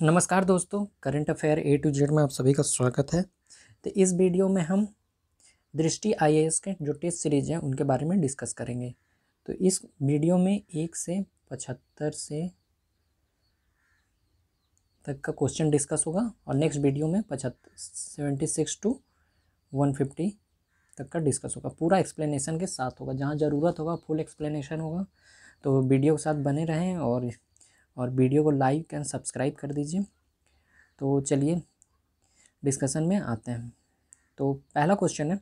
नमस्कार दोस्तों current affair A to Z में आप सभी का स्वागत है तो इस वीडियो में हम दृष्टि आईएएस के जो टेस्ट सीरीज हैं उनके बारे में डिस्कस करेंगे तो इस वीडियो में एक से पचहत्तर से तक का क्वेश्चन डिस्कस होगा और नेक्स्ट वीडियो में पचहत्तर seventy six to one fifty तक का डिस्कस होगा पूरा एक्सप्लेनेशन के साथ होगा जहाँ ज़रूरत होगा फुल एक्सप्लेनेशन होगा तो वीडियो के साथ बने रहें और और वीडियो को लाइक एंड सब्सक्राइब कर दीजिए तो चलिए डिस्कशन में आते हैं तो पहला क्वेश्चन है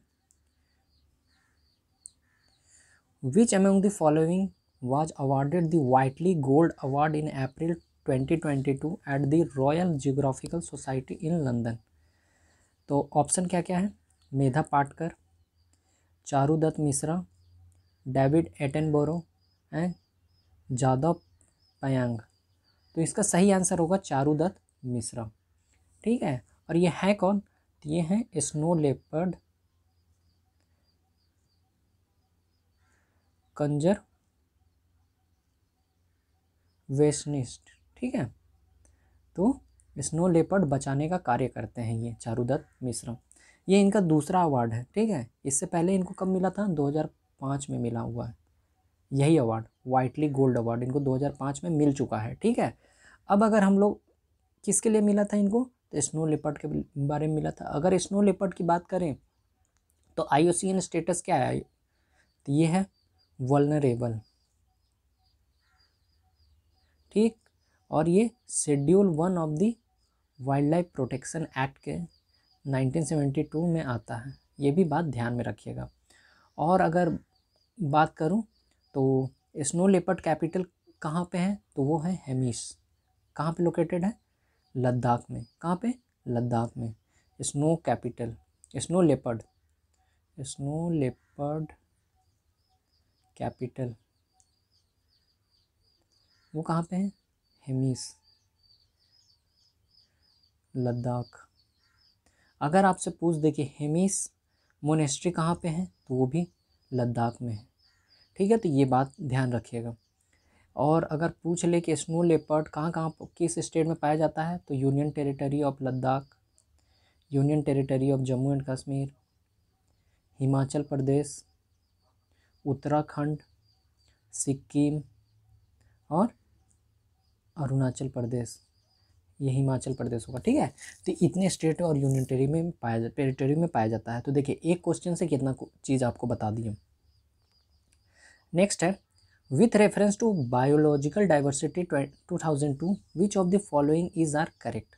which among the following was awarded the Whitley gold award in April 2022 at the royal geographical society in London तो ऑप्शन क्या क्या है Medha Patkar Charudatt Mishra David Attenborough and Jadav Payeng तो इसका सही आंसर होगा दत्त मिश्रा ठीक है और ये है कौन तो ये हैं स्नो लेपर्ड कंजर वेस्टनिस्ट ठीक है तो स्नो लेपर्ड बचाने का कार्य करते हैं ये दत्त मिश्रा ये इनका दूसरा अवार्ड है ठीक है इससे पहले इनको कब मिला था 2005 में मिला हुआ है यही अवार्ड वाइटली गोल्ड अवार्ड इनको 2005 में मिल चुका है ठीक है अब अगर हम लोग किसके लिए मिला था इनको तो स्नो लेपर्ड के बारे में मिला था अगर स्नो लेपर्ड की बात करें तो आई स्टेटस क्या है तो ये है वलनरेबल ठीक और ये schedule one of the wildlife protection act के 1972 में आता है ये भी बात ध्यान में रखिएगा और अगर बात करूं तो स्नो लेपर्ड कैपिटल कहाँ पे है तो वो है हेमिस कहाँ पे लोकेटेड है लद्दाख में कहाँ पे लद्दाख में snow capital snow leopard snow leopard capital वो कहाँ पे है हेमिस लद्दाख अगर आपसे पूछ दे कि हेमीस मोनेस्ट्री कहाँ पे है तो वो भी लद्दाख में है ठीक है तो ये बात ध्यान रखिएगा और अगर पूछ ले कि स्नो लेपर्ड कहाँ कहाँ किस स्टेट में पाया जाता है तो union territory of Ladakh union territory of Jammu and Kashmir Himachal Pradesh Uttarakhand Sikkim और अरुणाचल प्रदेश ये हिमाचल प्रदेश होगा ठीक है तो इतने स्टेट और यूनियन टेरी में पाया टेरिटरी में पाया जाता है तो देखिए एक क्वेश्चन से कितना चीज़ आपको बता दी हम नेक्स्ट है with reference to biological diversity 2002 which of the following is are correct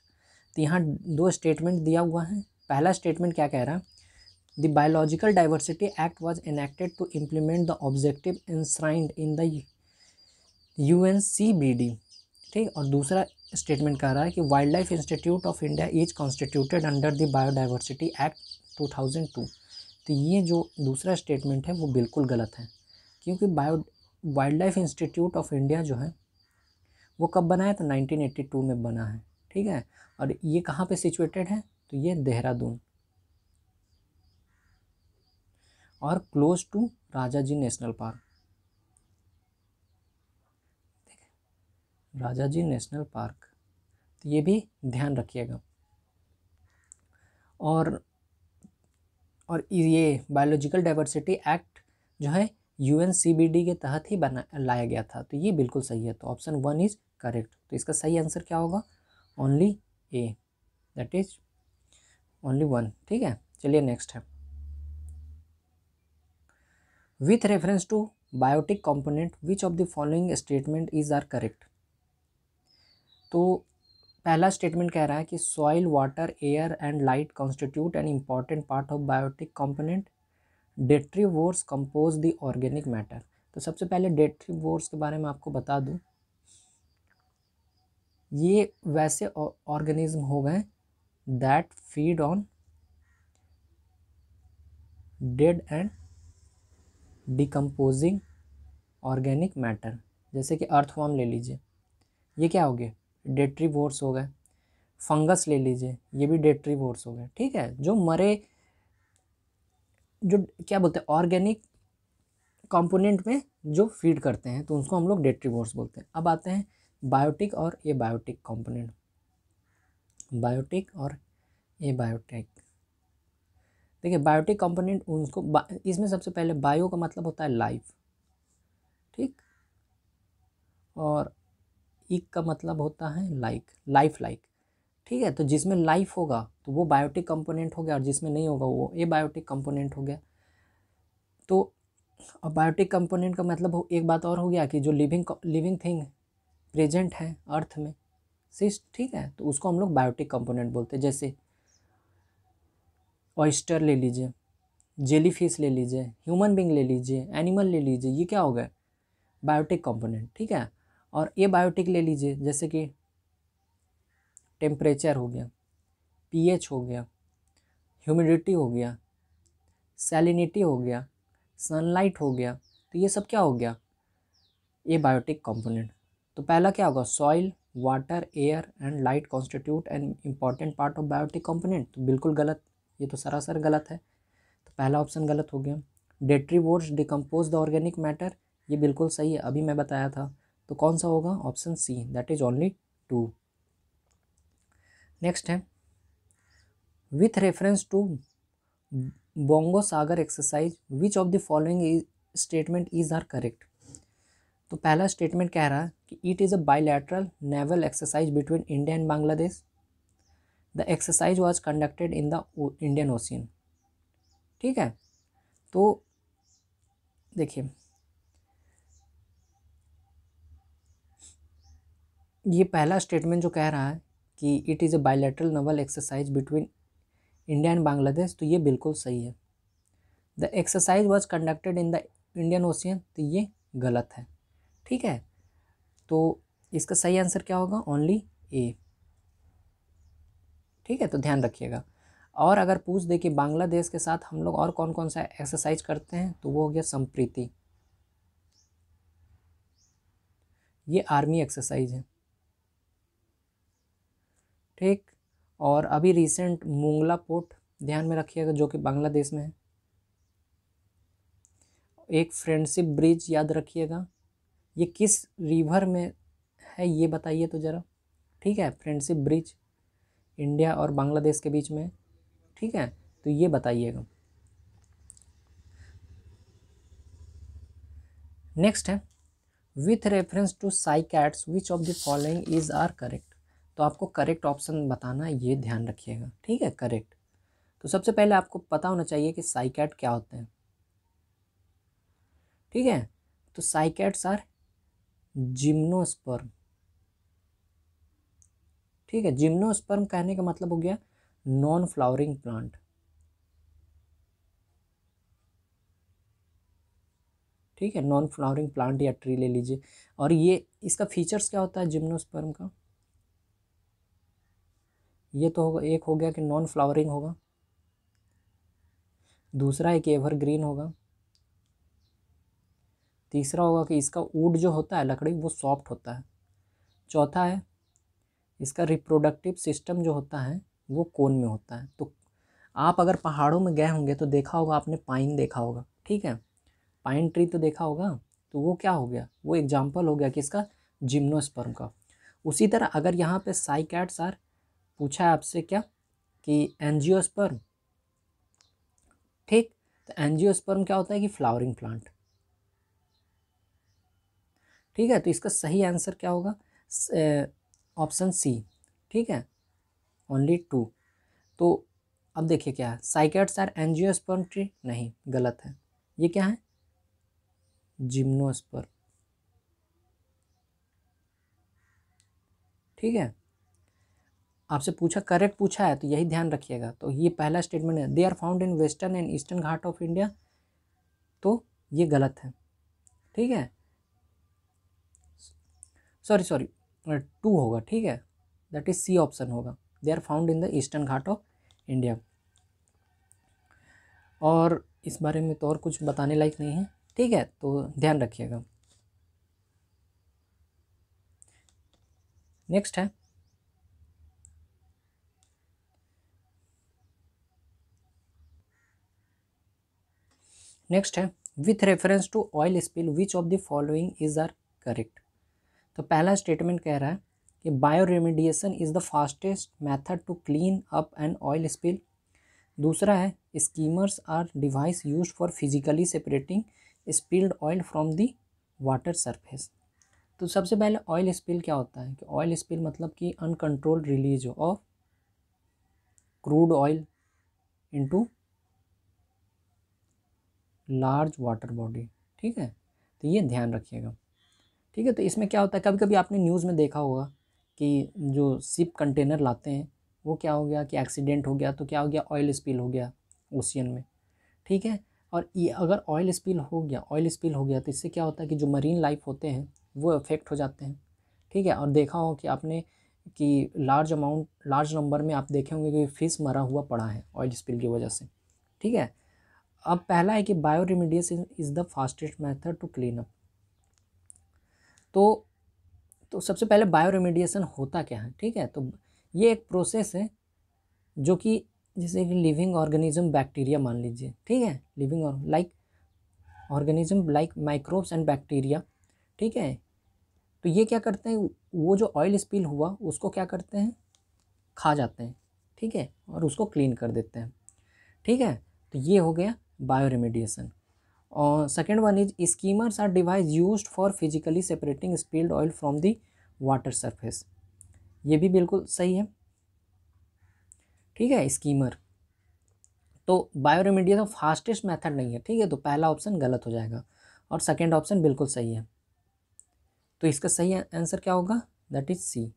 तो यहाँ दो स्टेटमेंट दिया हुआ है पहला स्टेटमेंट क्या कह रहा है the biological diversity act was enacted to implement the objective enshrined in the U N C B D ठीक और दूसरा स्टेटमेंट कह रहा है कि wildlife institute of India is constituted under the biodiversity act 2002 तो ये जो दूसरा स्टेटमेंट है वो बिल्कुल गलत है क्योंकि bio wildlife institute of India जो है वो कब बना है तो 1982 में बना है ठीक है और ये कहाँ पे सिचुएटेड है तो ये देहरादून और close to Rajaji national park Rajaji national park तो ये भी ध्यान रखिएगा और और ये बायोलॉजिकल डाइवर्सिटी एक्ट जो है यू के तहत ही बना लाया गया था तो ये बिल्कुल सही है तो ऑप्शन वन इज करेक्ट तो इसका सही आंसर क्या होगा only A that is only one ठीक है चलिए नेक्स्ट है with reference to biotic component which of the following statement is are correct तो पहला स्टेटमेंट कह रहा है कि soil water air and light constitute an important part of biotic component detritivores compose the organic matter तो सबसे पहले डेट्रीवोर्स के बारे में आपको बता दूं ये वैसे ऑर्गेनिज्म हो गए that feed on dead and decomposing organic matter जैसे कि अर्थवॉर्म ले लीजिए ये क्या हो गया डेट्रीवोर्स हो गए फंगस ले लीजिए ये भी डेट्रीवोर्स हो गए ठीक है जो मरे जो क्या बोलते हैं ऑर्गेनिक कंपोनेंट में जो फीड करते हैं तो उसको हम लोग डेट्रीवोर्स बोलते हैं अब आते हैं बायोटिक और ए बायोटिक कॉम्पोनेंट बायोटिक और ए बायोटिक देखिए बायोटिक कंपोनेंट उनको इसमें सबसे पहले बायो का मतलब होता है लाइफ ठीक और इक का मतलब होता है लाइक लाइफ लाइक ठीक है तो जिसमें लाइफ होगा तो वो बायोटिक कंपोनेंट हो गया और जिसमें नहीं होगा वो ए बायोटिक कंपोनेंट हो गया तो अब बायोटिक कंपोनेंट का मतलब एक बात और हो गया कि जो लिविंग लिविंग थिंग प्रेजेंट है अर्थ में सिस्ट ठीक है तो उसको हम लोग बायोटिक कंपोनेंट बोलते हैं जैसे ऑयस्टर ले लीजिए जेलीफिश ले लीजिए ह्यूमन बींग ले लीजिए एनिमल ले लीजिए ये क्या हो गया बायोटिक कंपोनेंट ठीक है और ए बायोटिक ले लीजिए जैसे कि टेम्परेचर हो गया पीएच हो गया ह्यूमिडिटी हो गया सैलिनिटी हो गया सनलाइट हो गया तो ये सब क्या हो गया ए बायोटिक कंपोनेंट तो पहला क्या होगा soil water air and light constitute and important part of biotic component तो बिल्कुल गलत ये तो सरासर गलत है तो पहला ऑप्शन गलत हो गया vores decompose the organic matter ये बिल्कुल सही है अभी मैं बताया था तो कौन सा होगा option C that is only two next है with reference to Bongo Sagar exercise which of the following statement is are correct तो पहला स्टेटमेंट कह रहा है कि it is a bilateral naval exercise between India and Bangladesh the exercise was conducted in the Indian ocean ठीक है तो देखिए ये पहला स्टेटमेंट जो कह रहा है कि it is a bilateral naval exercise between India and Bangladesh तो ये बिल्कुल सही है the exercise was conducted in the Indian ocean तो ये गलत है ठीक है तो इसका सही आंसर क्या होगा ओनली ए ठीक है तो ध्यान रखिएगा और अगर पूछ दे कि बांग्लादेश के साथ हम लोग और कौन कौन सा एक्सरसाइज करते हैं तो वो हो गया संप्रीति ये आर्मी एक्सरसाइज है ठीक और अभी रिसेंट मोंगला पोर्ट ध्यान में रखिएगा जो कि बांग्लादेश में है एक फ्रेंडशिप ब्रिज याद रखिएगा ये किस रिवर में है ये बताइए तो ज़रा ठीक है फ्रेंडशिप ब्रिज इंडिया और बांग्लादेश के बीच में ठीक है तो ये बताइएगा नेक्स्ट है with reference to cycads which of the following is are correct तो आपको करेक्ट ऑप्शन बताना ये ध्यान रखिएगा ठीक है करेक्ट तो सबसे पहले आपको पता होना चाहिए कि साइकैट क्या होते हैं ठीक है तो साइकैट्स आर जिम्नोस्पर्म ठीक है जिम्नोस्पर्म कहने का मतलब हो गया नॉन फ्लावरिंग प्लांट ठीक है नॉन फ्लावरिंग प्लांट या ट्री ले लीजिए और ये इसका फीचर्स क्या होता है जिम्नोस्पर्म का ये तो होगा एक हो गया कि नॉन फ्लावरिंग होगा दूसरा एक एवर ग्रीन होगा तीसरा होगा कि इसका ऊड जो होता है लकड़ी वो सॉफ्ट होता है चौथा है इसका रिप्रोडक्टिव सिस्टम जो होता है वो कोन में होता है तो आप अगर पहाड़ों में गए होंगे तो देखा होगा आपने पाइन देखा होगा ठीक है पाइन ट्री तो देखा होगा तो वो क्या हो गया वो एग्जाम्पल हो गया कि इसका जिम्नोस्पर्म का उसी तरह अगर यहाँ पे साइकैट्स आर पूछा है आपसे क्या कि एनजियोस्पर्म ठीक तो एनजियोस्पर्म क्या होता है कि फ्लावरिंग प्लांट ठीक है तो इसका सही आंसर क्या होगा ऑप्शन सी ठीक है ओनली टू तो अब देखिए क्या है साइकेट्स आर एनजियोस्पर्म ट्री नहीं गलत है ये क्या है जिम्नोस्पर्म ठीक है आपसे पूछा करेक्ट पूछा है तो यही ध्यान रखिएगा तो ये पहला स्टेटमेंट है they are found in western and eastern Ghat of India तो ये गलत है ठीक है सॉरी सॉरी टू होगा ठीक है दैट इज सी ऑप्शन होगा they are found in the eastern Ghat of India और इस बारे में तो और कुछ बताने लायक नहीं है ठीक है तो ध्यान रखिएगा नेक्स्ट है नेक्स्ट है with reference to oil spill which of the following is are correct तो पहला स्टेटमेंट कह रहा है कि bioremediation is the fastest method to clean up and oil spill दूसरा है skimmers are device use for physically separating spilled oil from the water surface तो सबसे पहले ऑयल स्पिल क्या होता है कि ऑयल स्पिल मतलब कि uncontrolled release of crude oil into large water body ठीक है तो ये ध्यान रखिएगा ठीक है तो इसमें क्या होता है कभी कभी आपने न्यूज़ में देखा होगा कि जो सिप कंटेनर लाते हैं वो क्या हो गया कि एक्सीडेंट हो गया तो क्या हो गया ऑयल स्पिल हो गया ओशियन में ठीक है और ये अगर ऑयल स्पिल हो गया ऑयल स्पिल हो गया तो इससे क्या होता है कि जो मरीन लाइफ होते हैं वो अफेक्ट हो जाते हैं ठीक है और देखा हो कि आपने कि लार्ज अमाउंट लार्ज नंबर में आप देखे होंगे कि फ़िश मरा हुआ पड़ा है ऑयल स्पिल की वजह से ठीक है अब पहला है कि bioremediation is the fastest method to clean up तो तो सबसे पहले बायो रेमिडिएशन होता क्या है ठीक है तो ये एक प्रोसेस है जो कि जैसे कि लिविंग ऑर्गेनिज्म बैक्टीरिया मान लीजिए ठीक है लिविंग और like organism like microbes and bacteria ठीक है तो ये क्या करते हैं वो जो ऑयल स्पिल हुआ उसको क्या करते हैं खा जाते हैं ठीक है और उसको क्लीन कर देते हैं ठीक है तो ये हो गया बायो बायोरिमिडिएशन और second one is skimmers are device use for physically separating spilled oil from the water surface ये भी बिल्कुल सही है ठीक है स्कीमर तो बायो तो फास्टेस्ट मेथड नहीं है ठीक है तो पहला ऑप्शन गलत हो जाएगा और सेकेंड ऑप्शन बिल्कुल सही है तो इसका सही आंसर क्या होगा दैट इज सी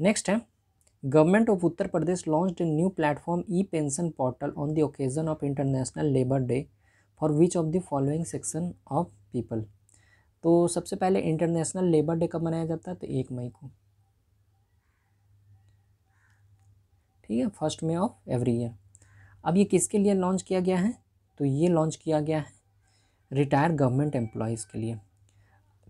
नेक्स्ट है Government of Uttar Pradesh launched a new platform e-pension portal on the occasion of International Labour Day for which of the following section of people तो सबसे पहले इंटरनेशनल लेबर डे कब मनाया जाता है तो एक मई को ठीक है first May of every year अब ये किसके लिए लॉन्च किया गया है तो ये लॉन्च किया गया है रिटायर गवर्नमेंट एम्प्लॉयज़ के लिए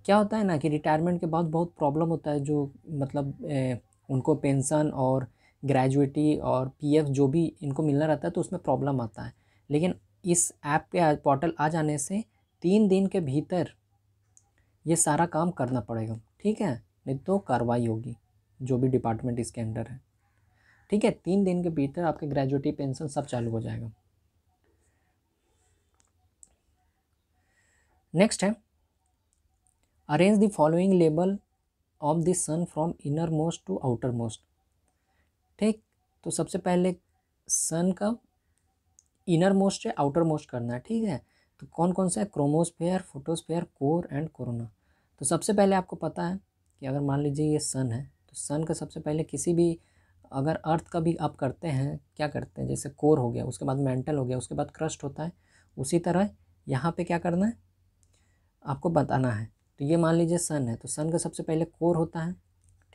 क्या होता है ना कि रिटायरमेंट के बाद बहुत प्रॉब्लम होता है जो मतलब ए, उनको पेंशन और ग्रेजुएटी और पीएफ जो भी इनको मिलना रहता है तो उसमें प्रॉब्लम आता है लेकिन इस ऐप के पोर्टल आ जाने से तीन दिन के भीतर ये सारा काम करना पड़ेगा ठीक है नहीं तो कार्रवाई होगी जो भी डिपार्टमेंट इसके अंडर है ठीक है तीन दिन के भीतर आपके ग्रेजुएटी पेंशन सब चालू हो जाएगा नेक्स्ट है arrange the following label of the sun from most to outermost ठीक तो सबसे पहले सन का इनर मोस्ट से आउटर मोस्ट करना है ठीक है तो कौन कौन सा है chromosphere photosphere core and corona तो सबसे पहले आपको पता है कि अगर मान लीजिए ये सन है तो सन का सबसे पहले किसी भी अगर अर्थ का भी आप करते हैं क्या करते हैं जैसे कोर हो गया उसके बाद मेंटल हो गया उसके बाद क्रस्ट होता है उसी तरह यहाँ पे क्या करना है आपको बताना है तो ये मान लीजिए सन है तो सन का सबसे पहले कोर होता है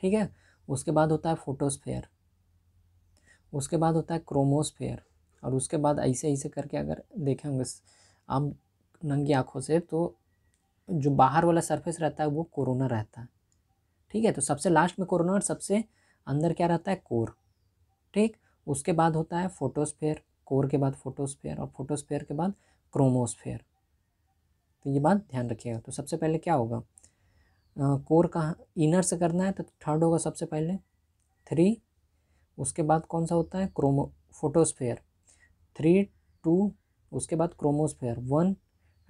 ठीक है उसके बाद होता है फोटोस्फेयर उसके बाद होता है क्रोमोस्फेयर और उसके बाद ऐसे ऐसे करके अगर देखें होंगे आप नंगी आँखों से तो जो बाहर वाला सरफेस रहता है वो कोरोना रहता है ठीक है तो सबसे लास्ट में कोरोना और सबसे अंदर क्या रहता है कोर ठीक उसके बाद होता है फोटोस्फेयर कोर के बाद फोटोस्फेयर और फोटोस्फेयर के बाद क्रोमोस्फेयर तो ये बात ध्यान रखिएगा तो सबसे पहले क्या होगा कोर कहाँ इनर से करना है तो थर्ड होगा सबसे पहले थ्री उसके बाद कौन सा होता है क्रोमो फोटोस्फेयर थ्री टू उसके बाद chromosphere one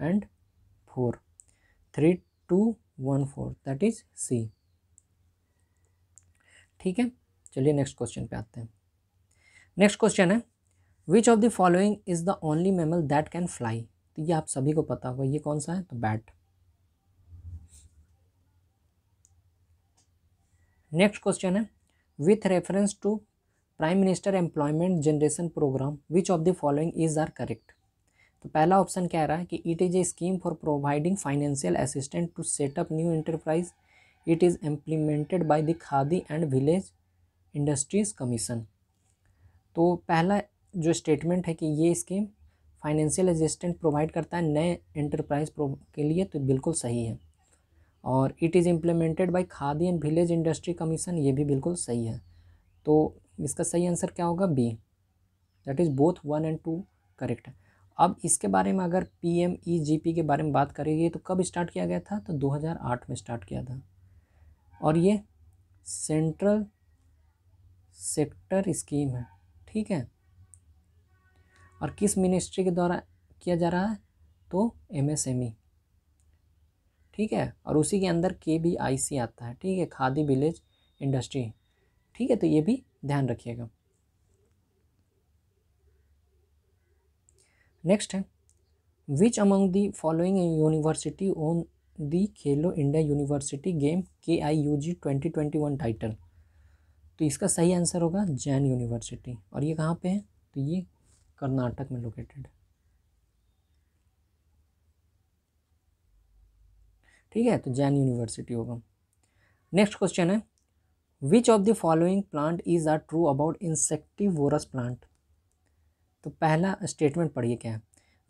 and four three two one four that is C ठीक है चलिए नेक्स्ट क्वेश्चन पे आते हैं नेक्स्ट क्वेश्चन है which of the following is the only mammal that can fly तो ये आप सभी को पता होगा ये कौन सा है तो बैट नेक्स्ट क्वेश्चन है with reference to prime minister employment generation program which of the following is are correct तो पहला ऑप्शन कह रहा है कि it is a scheme for providing financial assistant to set up new enterprise it is implemented by the Khadi and village industries commission तो पहला जो statement है कि ये स्कीम फाइनेंशियल असिस्टेंट प्रोवाइड करता है नए एंटरप्राइज के लिए तो बिल्कुल सही है और it is implemented by Khadi and village industry commission ये भी बिल्कुल सही है तो इसका सही आंसर क्या होगा B that is both one and two correct है अब इसके बारे में अगर P M E G P के बारे में बात करेंगे तो कब स्टार्ट किया गया था तो 2008 में स्टार्ट किया था और ये सेंट्रल सेक्टर स्कीम है ठीक है और किस मिनिस्ट्री के द्वारा किया जा रहा है तो एमएसएमई e। ठीक है और उसी के अंदर के बी आई सी आता है ठीक है खादी विलेज इंडस्ट्री ठीक है तो ये भी ध्यान रखिएगा नेक्स्ट है which among the following university won the Khelo India university game K I U G twenty twenty one title तो इसका सही आंसर होगा जैन यूनिवर्सिटी और ये कहाँ पे है तो ये कर्नाटक में लोकेटेड है ठीक है तो जैन यूनिवर्सिटी होगा नेक्स्ट क्वेश्चन है which of the following plant is are true about insectivorous plant तो पहला स्टेटमेंट पढ़िए क्या है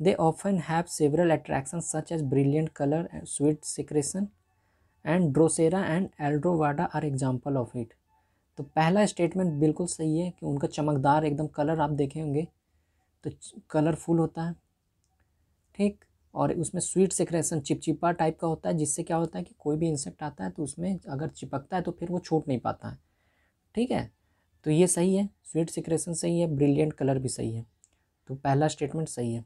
they often have several attraction such as brilliant colour and sweet secretion and Drosera and Aldrovanda are example of it तो पहला statement बिल्कुल सही है कि उनका चमकदार एकदम कलर आप देखे होंगे तो कलरफुल होता है ठीक और उसमें स्वीट सेक्रेशन चिपचिपा टाइप का होता है जिससे क्या होता है कि कोई भी इंसेक्ट आता है तो उसमें अगर चिपकता है तो फिर वो छूट नहीं पाता है ठीक है तो ये सही है स्वीट सिक्रेशन सही है ब्रिलियंट कलर भी सही है तो पहला स्टेटमेंट सही है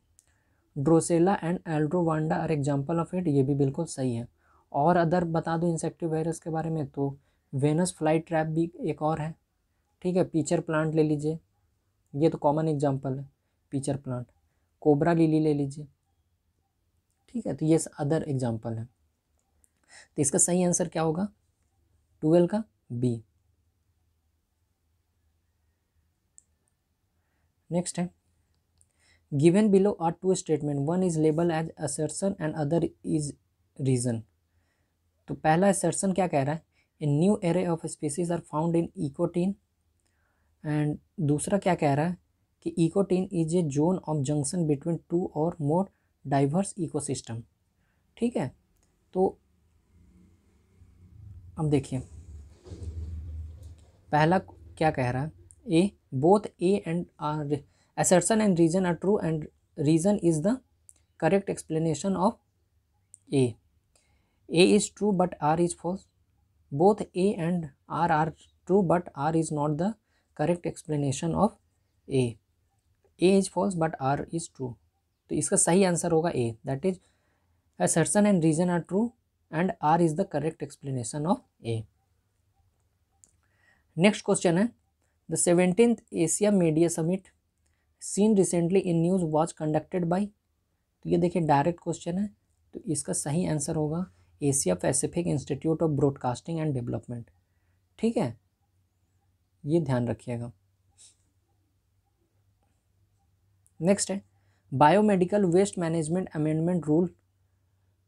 drosera and aldrovanda are example of it ये भी बिल्कुल सही है और अदर बता दो इंसेक्टिव वायरस के बारे में तो वेनस फ्लाई ट्रैप भी एक और है ठीक है पीचर प्लांट ले लीजिए ये तो कॉमन एग्जाम्पल है पीचर प्लांट कोबरा लिली ले लीजिए ठीक है तो ये अदर एग्जाम्पल है तो इसका सही आंसर क्या होगा ट्वेल्व का बी नेक्स्ट है given below are two statement one is label as assertion and other is reason तो पहला असर्सन क्या कह रहा है a new array of species are found in ecotone एंड दूसरा क्या कह रहा है कि ecotone is a zone of junction between two और मोर डाइवर्स इकोसिस्टम ठीक है तो अब देखिए पहला क्या कह रहा है A both A and R assertion and reason are true and reason is the correct explanation of A A is true but R is false both A and R are true but R is not the correct explanation of A A is false but R is true तो इसका सही answer होगा A that is assertion and reason are true and R is the correct explanation of A next question है the seventeen Asia media summit seen recently in news was conducted by तो ये देखिए direct question है तो इसका सही answer होगा Asia pacific institute of broadcasting and development ठीक है ये ध्यान रखिएगा नेक्स्ट है biomedical waste management amendment rule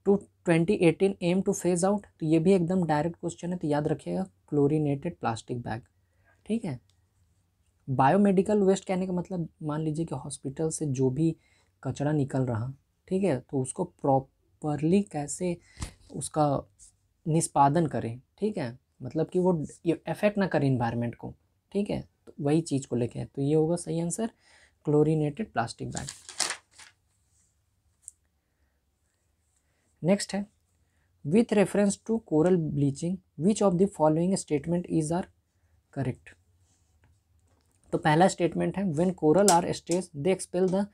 to twenty eighteen aim to phase out तो ये भी एकदम डायरेक्ट क्वेश्चन है तो याद रखिएगा क्लोरीनेटेड प्लास्टिक बैग ठीक है बायोमेडिकल वेस्ट कहने का मतलब मान लीजिए कि हॉस्पिटल से जो भी कचरा निकल रहा ठीक है तो उसको प्रॉपरली कैसे उसका निष्पादन करें ठीक है मतलब कि वो इफेक्ट ना करें इन्वायरमेंट को ठीक है तो वही चीज़ को लेके तो ये होगा सही answer chlorinated plastic bag next है with reference to coral bleaching which of the following statement is are correct तो पहला स्टेटमेंट है when coral are stage they expel the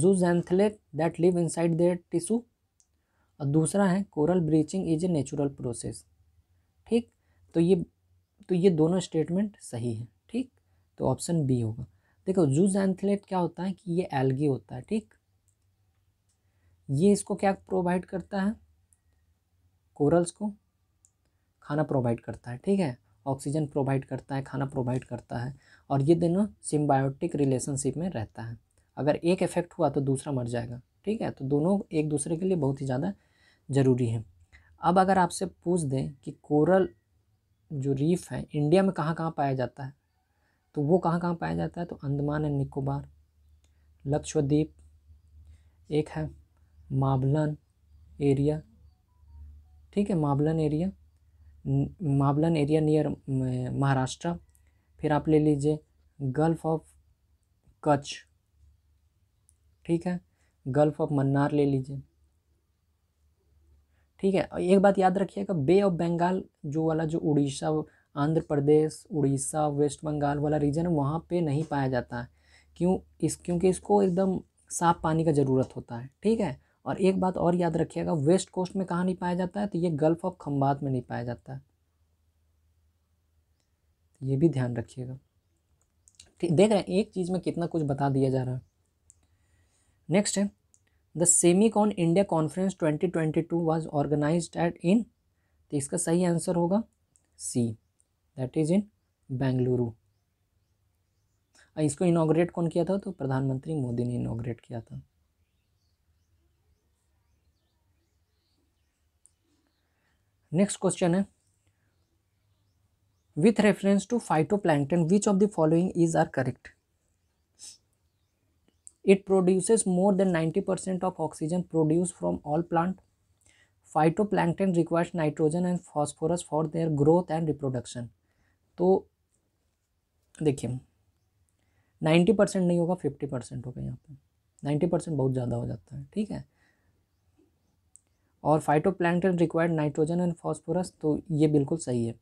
zooxanthellae that live inside their tissue और दूसरा है coral bleaching is a natural process ठीक तो ये तो ये दोनों स्टेटमेंट सही है ठीक तो ऑप्शन बी होगा देखो जू जैंथलेट क्या होता है कि ये एल्गी होता है ठीक ये इसको क्या प्रोवाइड करता है कोरल्स को खाना प्रोवाइड करता है ठीक है ऑक्सीजन प्रोवाइड करता है खाना प्रोवाइड करता है और ये दोनों सिम्बायोटिक रिलेशनशिप में रहता है अगर एक इफेक्ट हुआ तो दूसरा मर जाएगा ठीक है तो दोनों एक दूसरे के लिए बहुत ही ज़्यादा ज़रूरी है अब अगर आपसे पूछ दें कि कोरल जो रीफ है इंडिया में कहाँ कहाँ पाया जाता है तो वो कहाँ कहाँ पाया जाता है तो अंडमान एंड निकोबार लक्षद्वीप एक है माबलन एरिया ठीक है Malvan area Malvan area near Maharashtra फिर आप ले लीजिए गल्फ ऑफ कच्छ ठीक है गल्फ ऑफ मन्नार ले लीजिए ठीक है एक बात याद रखिएगा बे ऑफ बंगाल जो वाला जो उड़ीसा आंध्र प्रदेश उड़ीसा वेस्ट बंगाल वाला रीजन है वहाँ पे नहीं पाया जाता है क्यों इस क्योंकि इसको एकदम साफ पानी का ज़रूरत होता है ठीक है और एक बात और याद रखिएगा वेस्ट कोस्ट में कहाँ नहीं पाया जाता है तो ये गल्फ़ ऑफ खम्बात में नहीं पाया जाता है तो ये भी ध्यान रखिएगा ठीक देख रहे हैं एक चीज़ में कितना कुछ बता दिया जा रहा है नेक्स्ट है the semi con India conference twenty twenty two was organise at in तो इसका सही आंसर होगा C that is in Bengaluru इसको इनोग्रेट कौन किया था तो प्रधानमंत्री मोदी ने इनोग्रेट किया था नेक्स्ट क्वेश्चन है with reference to phyto phytoplankton which of the following is are correct it produces more than ninety percent of oxygen produce from all plant phyto phytoplankton requires nitrogen and phosphorus for their growth and reproduction तो देखिए ninety percent नहीं होगा fifty percent होगा यहाँ पे ninety percent बहुत ज़्यादा हो जाता है ठीक है और phytoplankton required nitrogen and phosphorus तो ये बिल्कुल सही है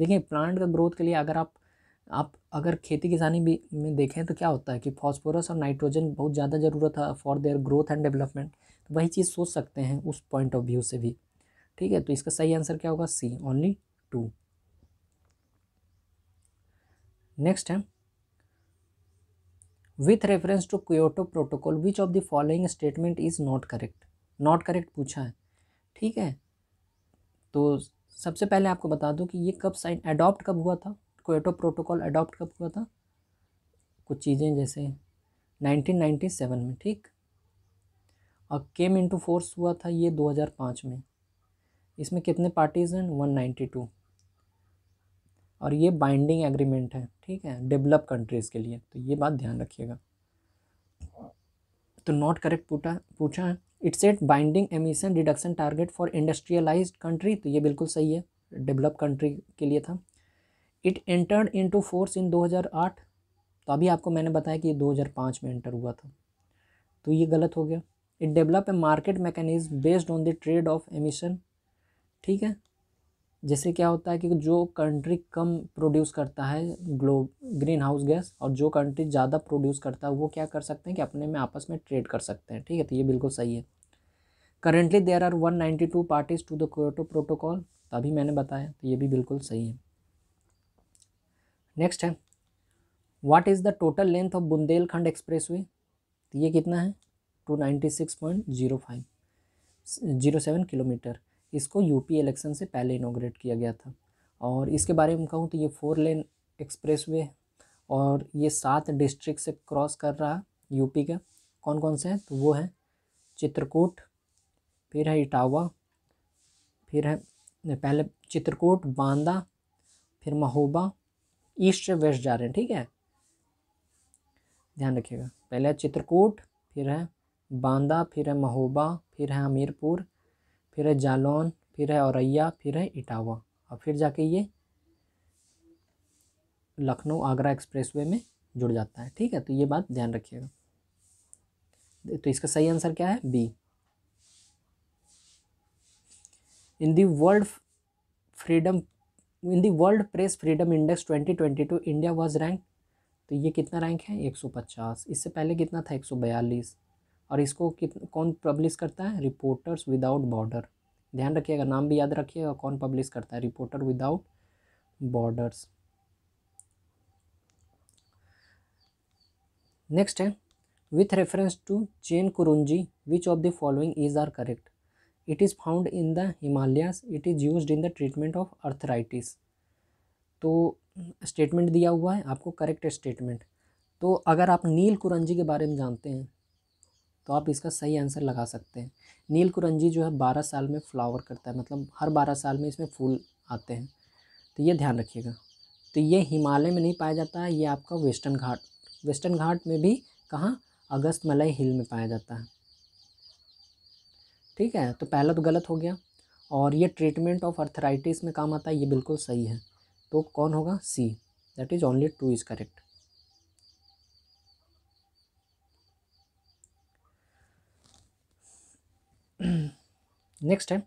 देखिए प्लांट का ग्रोथ के लिए अगर आप आप अगर खेती किसानी भी में देखें तो क्या होता है कि फॉस्फोरस और नाइट्रोजन बहुत ज़्यादा ज़रूरत है for their growth and development तो वही चीज़ सोच सकते हैं उस पॉइंट ऑफ व्यू से भी ठीक है तो इसका सही आंसर क्या होगा सी ओनली टू नेक्स्ट है with reference to Kyoto protocol which of the following statement is not correct not correct पूछा है ठीक है तो सबसे पहले आपको बता दूं कि ये कब साइन अडॉप्ट कब हुआ था क्योटो प्रोटोकॉल अडॉप्ट कब हुआ था कुछ चीज़ें जैसे 1997 में ठीक और केम इनटू फोर्स हुआ था ये 2005 में इसमें कितने पार्टीज़ हैं 192 और ये बाइंडिंग एग्रीमेंट है ठीक है डेवलप कंट्रीज़ के लिए तो ये बात ध्यान रखिएगा तो नॉट करेक्ट पूछा पूछा है it's at binding emission reduction target for industrialise country तो ये बिल्कुल सही है डेवलप कंट्री के लिए था it entered to force in 2008 तो अभी आपको मैंने बताया कि ये 2005 में एंटर हुआ था तो ये गलत हो गया it develop a market mechanism based on the trade of emission ठीक है जैसे क्या होता है कि जो कंट्री कम प्रोड्यूस करता है ग्लोब ग्रीन हाउस गैस और जो कंट्री ज़्यादा प्रोड्यूस करता है वो क्या कर सकते हैं कि अपने में आपस में ट्रेड कर सकते हैं ठीक है तो ये बिल्कुल सही है currently there are one ninety two parties to the Kyoto protocol अभी मैंने बताया तो ये भी बिल्कुल सही है नेक्स्ट है what is the total length of Bundelkhand expressway तो ये कितना है two ninety six point zero five zero seven kilometre इसको यूपी इलेक्शन से पहले इनोग्रेट किया गया था और इसके बारे में कहूँ तो ये फोर लेन एक्सप्रेस वे है और ये सात डिस्ट्रिक्ट से क्रॉस कर रहा यूपी का कौन कौन से हैं तो वो है चित्रकूट फिर है इटावा फिर है पहले चित्रकूट बांदा फिर महोबा ईस्ट से वेस्ट जा रहे हैं ठीक है ध्यान रखिएगा पहले चित्रकूट फिर है बांदा फिर है महोबा फिर है हमीरपुर फिर है जालौन फिर है औरैया फिर है इटावा और फिर जाके ये लखनऊ आगरा एक्सप्रेसवे में जुड़ जाता है ठीक है तो ये बात ध्यान रखिएगा तो इसका सही आंसर क्या है B in the world freedom in the world press freedom index twenty twenty two India was rank तो ये कितना रैंक है एक सौ पचास इससे पहले कितना था एक सौ बयालीस और इसको कौन पब्लिश करता है रिपोर्टर्स विदाउट बॉर्डर ध्यान रखिएगा नाम भी याद रखिएगा कौन पब्लिश करता है रिपोर्टर विदाउट बॉर्डर्स नेक्स्ट है with reference to Chenkurinji which of the following is are correct it is found in the Himalayas it is use in the treatment of arthritis तो स्टेटमेंट दिया हुआ है आपको correct statement तो अगर आप नील कुरंजी के बारे में जानते हैं तो आप इसका सही आंसर लगा सकते हैं नील कुरंजी जो है बारह साल में फ्लावर करता है मतलब हर बारह साल में इसमें फूल आते हैं तो ये ध्यान रखिएगा तो ये हिमालय में नहीं पाया जाता है ये आपका वेस्टर्न घाट वेस्टर्न घाट में भी कहाँ अगस्त मलय हिल में पाया जाता है ठीक है तो पहला तो गलत हो गया और ये ट्रीटमेंट ऑफ अर्थराइटिस में काम आता है ये बिल्कुल सही है तो कौन होगा C that is only two is correct next है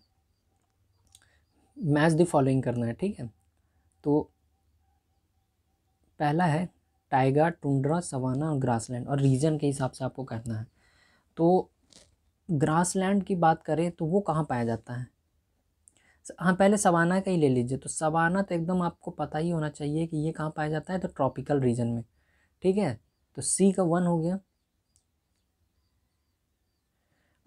मैच द फॉलोइंग करना है ठीक है तो पहला है टाइगर टुंड्रा सवाना और ग्रासलैंड और रीजन के हिसाब से आपको करना है तो ग्रासलैंड की बात करें तो वो कहाँ पाया जाता है हाँ पहले सवाना का ही ले लीजिए तो सवाना तो एकदम आपको पता ही होना चाहिए कि ये कहाँ पाया जाता है तो ट्रॉपिकल रीजन में ठीक है तो सी का वन हो गया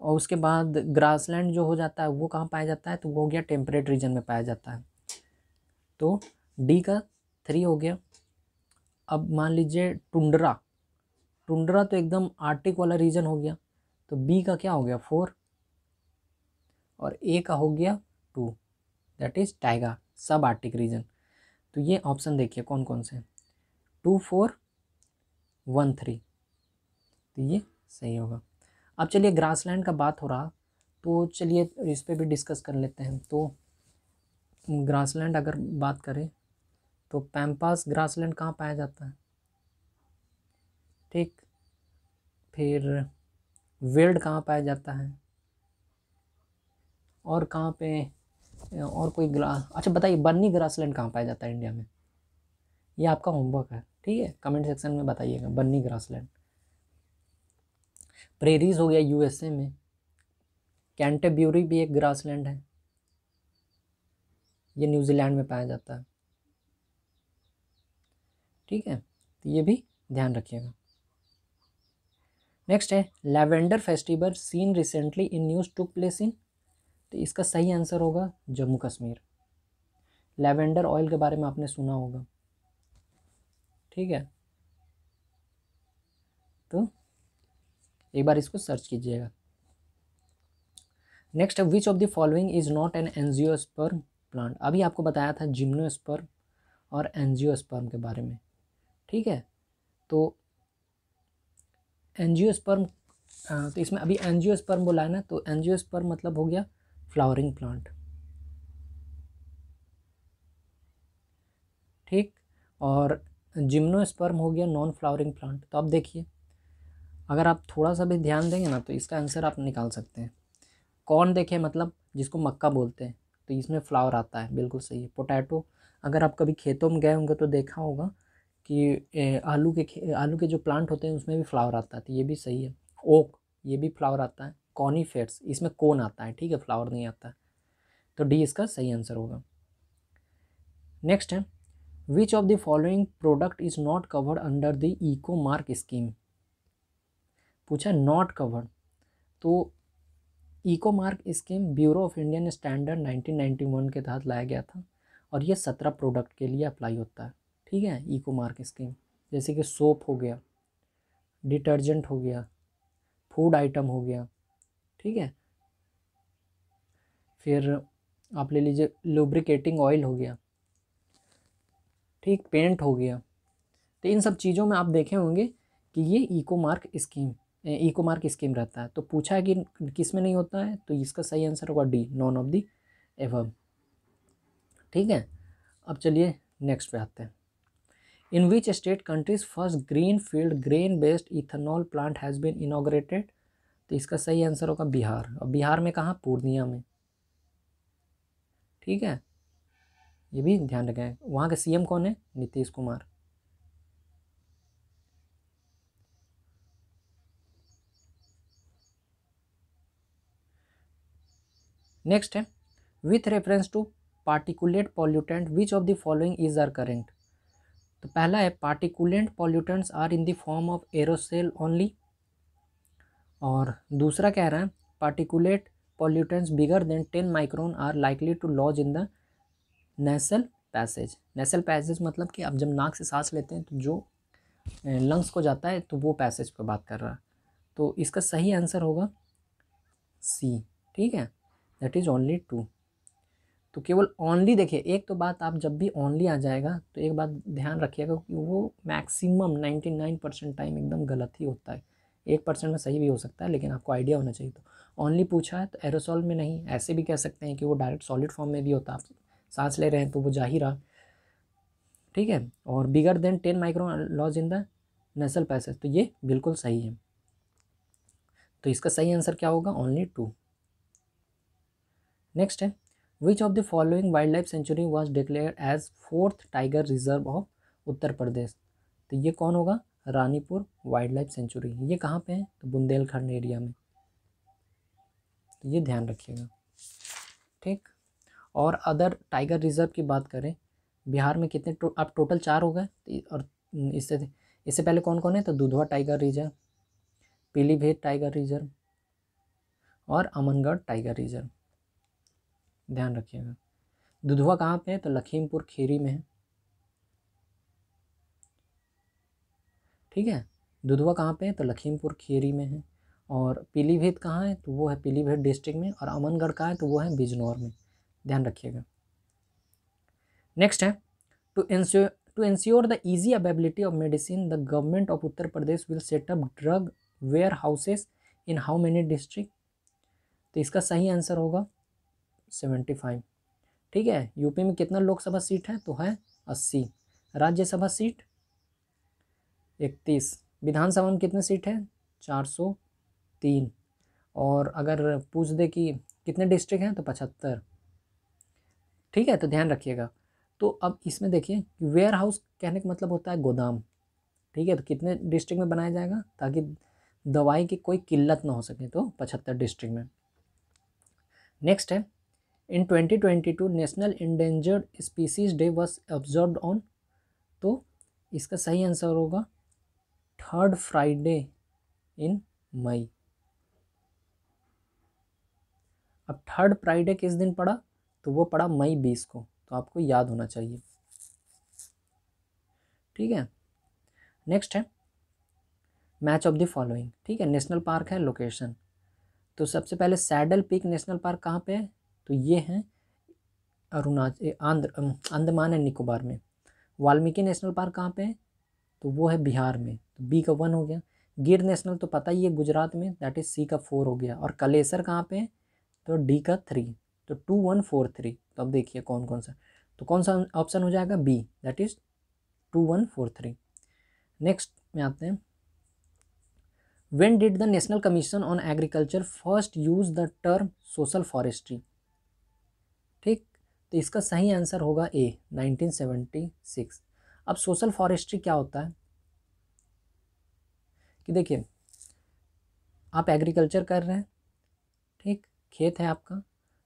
और उसके बाद ग्रासलैंड जो हो जाता है वो कहाँ पाया जाता है तो वो हो गया टेम्परेट रीजन में पाया जाता है तो डी का थ्री हो गया अब मान लीजिए टुंडरा टुंडरा तो एकदम आर्टिक वाला रीजन हो गया तो बी का क्या हो गया फोर और ए का हो गया two that is taiga sub arctic region तो ये ऑप्शन देखिए कौन कौन से टू फोर वन थ्री तो ये सही होगा अब चलिए ग्रासलैंड का बात हो रहा तो चलिए इस पर भी डिस्कस कर लेते हैं तो ग्रासलैंड अगर बात करें तो पैम्पास ग्रासलैंड कहाँ पाया जाता है ठीक फिर वेल्ड कहाँ पाया जाता है और कहाँ पे और कोई ग्रा अच्छा बताइए बर्नी ग्रासलैंड कहाँ पाया जाता है इंडिया में ये आपका होमवर्क है ठीक है कमेंट सेक्शन में बताइएगा बर्नी ग्रासलैंड प्रेरीज हो गया यूएसए में कैंटेब्यूरी भी एक ग्रासलैंड है ये न्यूजीलैंड में पाया जाता है ठीक है तो ये भी ध्यान रखिएगा नेक्स्ट है lavender festival seen recently in news to place in तो इसका सही आंसर होगा जम्मू कश्मीर लेवेंडर ऑयल के बारे में आपने सुना होगा ठीक है तो एक बार इसको सर्च कीजिएगा नेक्स्ट है which of the following is not an angiosperm plant अभी आपको बताया था जिम्नोस्पर्म और एनजियोस्पर्म के बारे में ठीक है तो एनजियोस्पर्म तो इसमें अभी एनजियोस्पर्म बोला है ना तो एनजियोस्पर्म मतलब हो गया फ्लावरिंग प्लांट ठीक और जिम्नोस्पर्म हो गया नॉन फ्लावरिंग प्लांट तो अब देखिए अगर आप थोड़ा सा भी ध्यान देंगे ना तो इसका आंसर आप निकाल सकते हैं कॉर्न देखें मतलब जिसको मक्का बोलते हैं तो इसमें फ्लावर आता है बिल्कुल सही है पोटैटो अगर आप कभी खेतों में गए होंगे तो देखा होगा कि आलू के आलू के जो प्लांट होते हैं उसमें भी फ्लावर आता है तो ये भी सही है ओक ये भी फ्लावर आता है कॉनीफेट्स इसमें कोन आता है ठीक है फ्लावर नहीं आता है तो डी इसका सही आंसर होगा नेक्स्ट है which of the following product is not covered under the eco mark scheme पूछा नॉट कवर्ड तो eco mark scheme bureau of Indian standard 1991 के तहत लाया गया था और ये सत्रह प्रोडक्ट के लिए अप्लाई होता है ठीक है इको मार्क स्कीम जैसे कि सोप हो गया डिटर्जेंट हो गया फूड आइटम हो गया ठीक है फिर आप ले लीजिए लुब्रिकेटिंग ऑयल हो गया ठीक पेंट हो गया तो इन सब चीज़ों में आप देखे होंगे कि ये eco mark scheme eco mark scheme रहता है तो पूछा है कि किस में नहीं होता है तो इसका सही आंसर होगा D none of the above ठीक है अब चलिए नेक्स्ट पे आते हैं in which state countries first green field grain based ethanol plant has been inaugurated तो इसका सही आंसर होगा बिहार और बिहार में कहाँ पूर्णिया में ठीक है ये भी ध्यान रखें वहाँ के सीएम कौन है नीतीश कुमार नेक्स्ट है with reference to particulate pollutant which of the following is are correct तो पहला है particulate pollutants are in the form of aerosol only और दूसरा कह रहा है particulate pollutants bigger than ten micron are likely to lodge in the nasal passage nasal passage मतलब कि आप जब नाक से सांस लेते हैं तो जो लंग्स को जाता है तो वो पैसेज पर बात कर रहा है तो इसका सही आंसर होगा सी ठीक है दैट इज़ ओनली टू तो केवल ओनली देखिए एक तो बात आप जब भी ओनली आ जाएगा तो एक बात ध्यान रखिएगा कि वो maximum ninety nine percent time एकदम गलत ही होता है एक परसेंट में सही भी हो सकता है लेकिन आपको आइडिया होना चाहिए तो ओनली पूछा है तो एरोसॉल में नहीं ऐसे भी कह सकते हैं कि वो डायरेक्ट सॉलिड फॉर्म में भी होता आप सांस ले रहे हैं तो वो जा ही रहा ठीक है और bigger than ten micron lodge in the nasal passage तो ये बिल्कुल सही है तो इसका सही आंसर क्या होगा ओनली टू नेक्स्ट है which of the following wildlife sanctuary was declare as fourth tiger reserve of Uttar Pradesh तो ये कौन होगा रानीपुर वाइल्ड लाइफ सेंचुरी ये कहाँ पे है तो बुंदेलखंड एरिया में तो ये ध्यान रखिएगा ठीक और अदर टाइगर रिजर्व की बात करें बिहार में कितने टो, अब टोटल चार हो गए तो और इससे इससे पहले कौन कौन है तो Dudhwa tiger reserve Pilibhit tiger reserve और अमनगढ़ टाइगर रिजर्व ध्यान रखिएगा दुधवा कहाँ पे है तो लखीमपुर खीरी में है ठीक है दुधवा कहाँ पे है तो लखीमपुर खीरी में है और पीलीभीत कहाँ है तो वो है पीलीभीत डिस्ट्रिक्ट में और अमनगढ़ कहाँ है तो वो है बिजनौर में ध्यान रखिएगा नेक्स्ट है to ensure to ensure the easy availability of medicine the government of Uttar Pradesh will set up drug warehouses in how many district तो इसका सही आंसर होगा सेवेंटी फाइव ठीक है यूपी में कितना लोकसभा सीट है तो है अस्सी राज्यसभा सीट इकतीस विधानसभा में कितने सीट है चार सौ तीन और अगर पूछ दे कि कितने डिस्ट्रिक्ट हैं तो पचहत्तर ठीक है तो ध्यान रखिएगा तो अब इसमें देखिए वेयर हाउस कहने का मतलब होता है गोदाम ठीक है तो कितने डिस्ट्रिक्ट में बनाया जाएगा ताकि दवाई की कोई किल्लत ना हो सके तो पचहत्तर डिस्ट्रिक्ट में नेक्स्ट है in 2022 national endangered species day was observe on तो इसका सही आंसर होगा थर्ड फ्राइडे इन मई अब थर्ड फ्राइडे किस दिन पड़ा तो वो पड़ा मई बीस को तो आपको याद होना चाहिए ठीक है नेक्स्ट है मैच ऑफ द फॉलोइंग ठीक है नेशनल पार्क है लोकेशन तो सबसे पहले सैडल पीक नेशनल पार्क कहाँ पे है तो ये हैं अरुणाचल आंध्र अंडमान एंड निकोबार में वाल्मीकि नेशनल पार्क कहाँ पे है तो वो है बिहार में तो बी का वन हो गया गिर नेशनल तो पता ही है गुजरात में दैट इज़ सी का फोर हो गया और कलेसर कहाँ पे है तो डी का थ्री तो टू वन फोर थ्री तो अब देखिए कौन कौन सा तो कौन सा ऑप्शन हो जाएगा B that is two one four three next में आते हैं when did the national commission on agriculture first use the term social forestry ठीक तो इसका सही आंसर होगा ए 1976 अब सोशल फॉरेस्ट्री क्या होता है कि देखिए आप एग्रीकल्चर कर रहे हैं ठीक खेत है आपका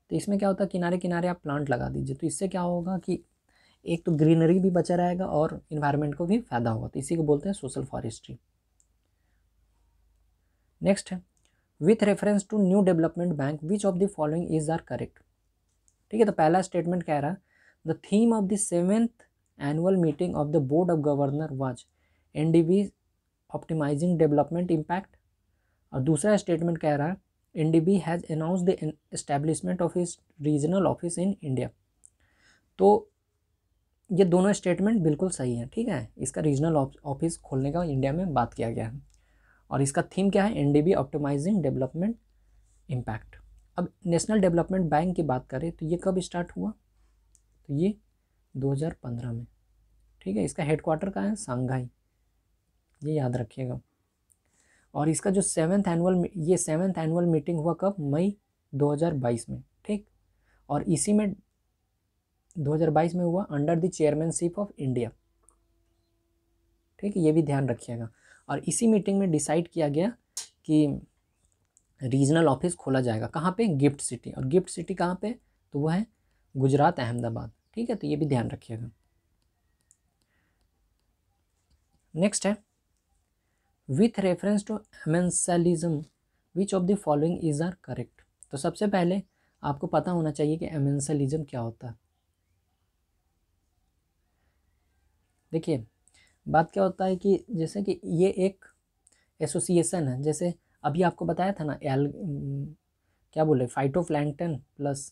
तो इसमें क्या होता है किनारे किनारे आप प्लांट लगा दीजिए तो इससे क्या होगा कि एक तो ग्रीनरी भी बचा रहेगा और इन्वायरमेंट को भी फ़ायदा होगा तो इसी को बोलते हैं सोशल फॉरेस्ट्री नेक्स्ट है with reference to new development bank which of the following is are correct ठीक है तो पहला स्टेटमेंट कह रहा है the theme of the seventh annual meeting of the board of governor was N D B optimising development impact और दूसरा statement कह रहा है N D B has announce the establishment of इस रीजनल ऑफिस इन इंडिया तो ये दोनों statement बिल्कुल सही है ठीक है इसका रीजनल ऑफिस खोलने का इंडिया में बात किया गया है और इसका थीम क्या है N D B optimising development impact अब नेशनल डेवलपमेंट बैंक की बात करें तो ये कब स्टार्ट हुआ तो ये 2015 में ठीक है इसका हेडक्वार्टर कहाँ है सांघाई ये याद रखिएगा और इसका जो सेवन्थ एनुअल ये सेवन्थ एनुअल मीटिंग हुआ कब मई 2022 में ठीक और इसी में 2022 में हुआ under the chairmanship of India ठीक है ये भी ध्यान रखिएगा और इसी मीटिंग में डिसाइड किया गया कि रीजनल ऑफिस खोला जाएगा कहाँ पे गिफ्ट सिटी और गिफ्ट सिटी कहाँ पे तो वो है गुजरात अहमदाबाद ठीक है तो ये भी ध्यान रखिएगा नेक्स्ट है with reference to amensalism which of the following is are correct तो सबसे पहले आपको पता होना चाहिए कि एमेंसलिज्म क्या होता है देखिए बात क्या होता है कि जैसे कि ये एक एसोसिएशन है जैसे अभी आपको बताया था ना एल क्या बोले फाइटोप्लैंकटन प्लस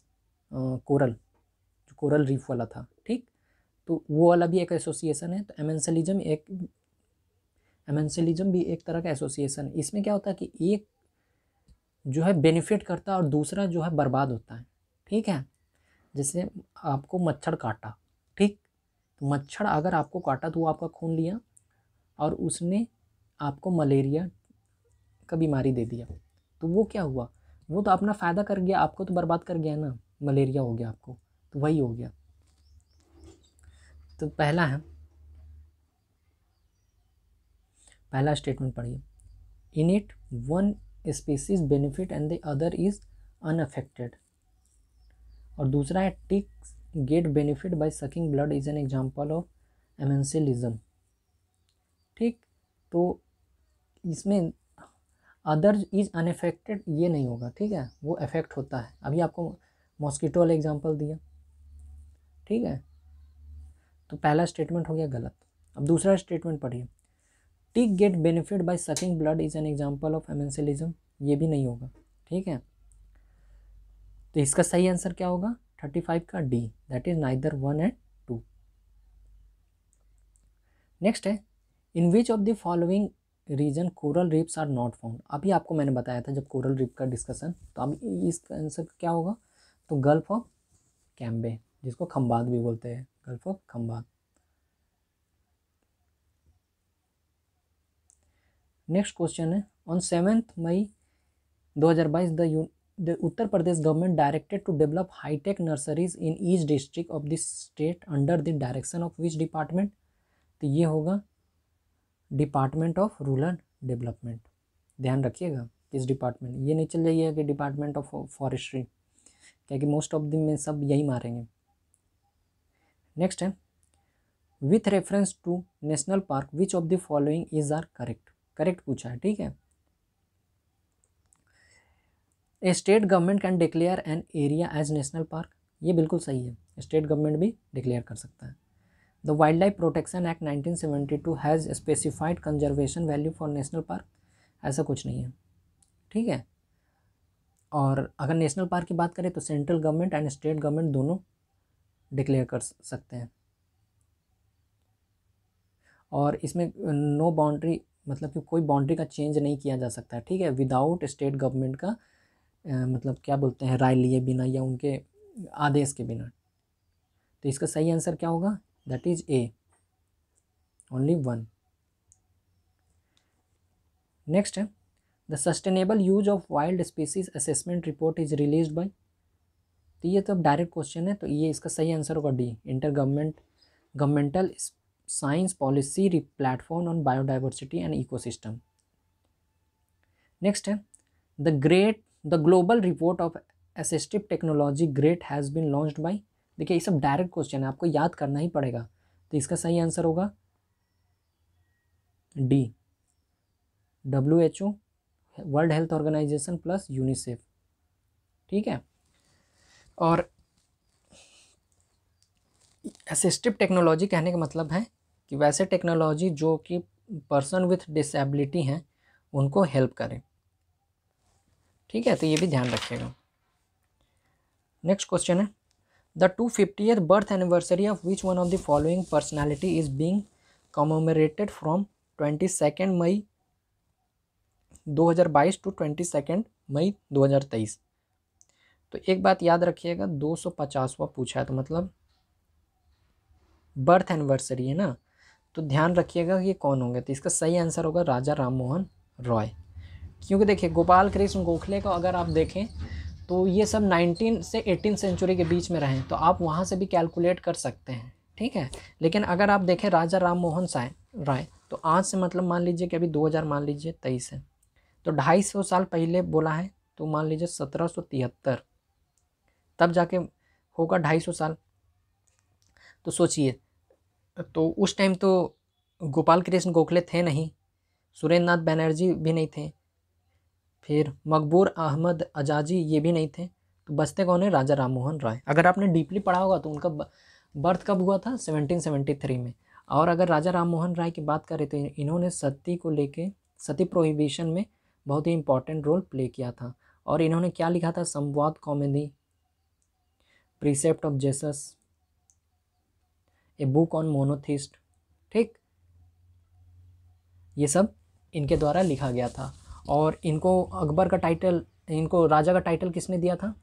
कोरल जो कोरल रीफ वाला था ठीक तो वो वाला भी एक एसोसिएशन है तो एमेंसलिज्म एक एमेंसलिज्म भी एक तरह का एसोसिएशन है इसमें क्या होता है कि एक जो है बेनिफिट करता है और दूसरा जो है बर्बाद होता है ठीक है जैसे आपको मच्छर काटा ठीक तो मच्छर अगर आपको काटा तो वो आपका खून लिया और उसने आपको मलेरिया का बीमारी दे दिया तो वो क्या हुआ वो तो अपना फ़ायदा कर गया आपको तो बर्बाद कर गया ना मलेरिया हो गया आपको तो वही हो गया तो पहला है पहला स्टेटमेंट पढ़िए in it one species benefit and the other is unaffected और दूसरा है ticks get benefit by sucking blood is an example of amensalism ठीक तो इसमें अदर्स इज़ अनफेक्टेड ये नहीं होगा ठीक है वो अफेक्ट होता है अभी आपको मॉस्किटो वाला एग्जाम्पल दिया ठीक है तो पहला स्टेटमेंट हो गया गलत अब दूसरा स्टेटमेंट पढ़िए tick get benefit by sucking blood is an example of amensalism ये भी नहीं होगा ठीक है तो इसका सही आंसर क्या होगा थर्टी फाइव का D that is neither one and two next है in which of the following region coral reefs are not found अभी आपको मैंने बताया था जब कोरल रिप का डिस्कशन तो अब इस आंसर क्या होगा तो गल्फ ऑफ कैम्बे जिसको खम्बाद भी बोलते हैं gulf of Khambhat next question है ऑन सेवेंथ मई 2022 हजार यू the Uttar Pradesh government directed to develop high tech nurseries in each district of this state under the direction of which department तो ये होगा डिपार्टमेंट ऑफ रूरल डेवलपमेंट ध्यान रखिएगा किस डिपार्टमेंट ये नहीं चल जाइएगा कि डिपार्टमेंट ऑफ फॉरेस्ट्री क्या कि मोस्ट ऑफ दिन में सब यही मारेंगे नेक्स्ट है with reference to national park which of the following is are correct correct पूछा है ठीक है a state government can declare an area as national park ये बिल्कुल सही है स्टेट गवर्नमेंट भी डिक्लेयर कर सकता है The Wildlife Protection Act 1972 has specified conservation value for national park ऐसा कुछ नहीं है ठीक है और अगर नेशनल पार्क की बात करें तो central government and state government दोनों डिक्लेयर कर सकते हैं और इसमें नो बाउंड्री मतलब कि कोई बाउंड्री का चेंज नहीं किया जा सकता ठीक है विदाउट स्टेट गवर्नमेंट का आ, मतलब क्या बोलते हैं राय लिए बिना या उनके आदेश के बिना तो इसका सही आंसर क्या होगा that is a only one next the sustainable use of wild species assessment report is released by तो ये तो अब डायरेक्ट क्वेश्चन है तो ये इसका सही आंसर होगा D inter government governmental science policy platform on biodiversity and ecosystem next है the great the global report of assistive technology great has been launched by देखिए ये सब डायरेक्ट क्वेश्चन है आपको याद करना ही पड़ेगा तो इसका सही आंसर होगा D W H O world health organization plus UNICEF ठीक है और असिस्टिव टेक्नोलॉजी कहने का मतलब है कि वैसे टेक्नोलॉजी जो कि पर्सन विथ डिसेबिलिटी हैं उनको हेल्प करें ठीक है तो ये भी ध्यान रखिएगा नेक्स्ट क्वेश्चन है the two fifty eighth birth anniversary of which one of the following personality is being commemorated from twenty second May दो हज़ार बाईस टू ट्वेंटी सेकेंड मई दो हज़ार तेईस तो एक बात याद रखिएगा दो सौ पचासवा पूछा है तो मतलब बर्थ एनिवर्सरी है ना तो ध्यान रखिएगा कि कौन होंगे तो इसका सही आंसर होगा राजा राम मोहन रॉय क्योंकि देखिए गोपाल कृष्ण गोखले को अगर आप देखें तो ये सब नाइनटीन से एटीन सेंचुरी के बीच में रहें तो आप वहाँ से भी कैलकुलेट कर सकते हैं ठीक है लेकिन अगर आप देखें राजा राम मोहन साय राय तो आज से मतलब मान लीजिए कि अभी 2000 मान लीजिए तेईस है तो ढाई सौ साल पहले बोला है तो मान लीजिए सत्रह सौ तिहत्तर तब जाके होगा ढाई सौ साल तो सोचिए तो उस टाइम तो गोपाल कृष्ण गोखले थे नहीं सुरेंद्र नाथ बनर्जी भी नहीं थे फिर मकबूर अहमद अजाजी ये भी नहीं थे तो बचते कौन है राजा राम मोहन राय अगर आपने डीपली पढ़ा होगा तो उनका बर्थ कब हुआ था 1773 में और अगर राजा राम मोहन राय की बात करें तो इन्होंने सती को लेके सती प्रोहिबिशन में बहुत ही इंपॉर्टेंट रोल प्ले किया था और इन्होंने क्या लिखा था Sambad Kaumudi precept of Jesus a book on monotheist ठीक ये सब इनके द्वारा लिखा गया था और इनको अकबर का टाइटल इनको राजा का टाइटल किसने दिया था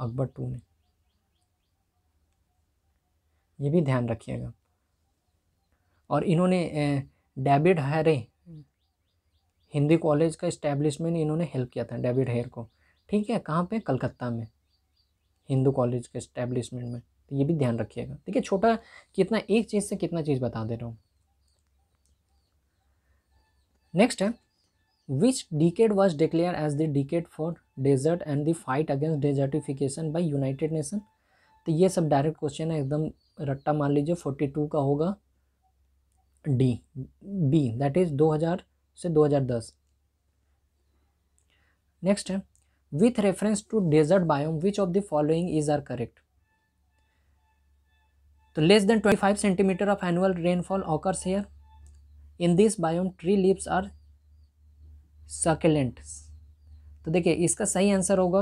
अकबर टू ने ये भी ध्यान रखिएगा और इन्होंने डेविड हैरे हिंदी कॉलेज का इस्टेब्लिशमेंट इन्होंने हेल्प किया था डेविड हेयर को ठीक है कहाँ पे कलकत्ता में हिंदू कॉलेज के इस्टेब्लिशमेंट में तो ये भी ध्यान रखिएगा देखिए छोटा कितना एक चीज़ से कितना चीज़ बता दे रहा हूँ नेक्स्ट है which decade was declared as the decade for desert and the fight against desertification by United Nation तो ये सब डायरेक्ट क्वेश्चन है एकदम रट्टा मान लीजिए फोर्टी टू का होगा डी बी दैट इज़ दो हज़ार से दो हज़ार दस नेक्स्ट है with reference to desert biome which of the following is are correct तो less than twenty five centimetre of annual rainfall occurs here in this biome tree leaves are succulent तो देखिए इसका सही आंसर होगा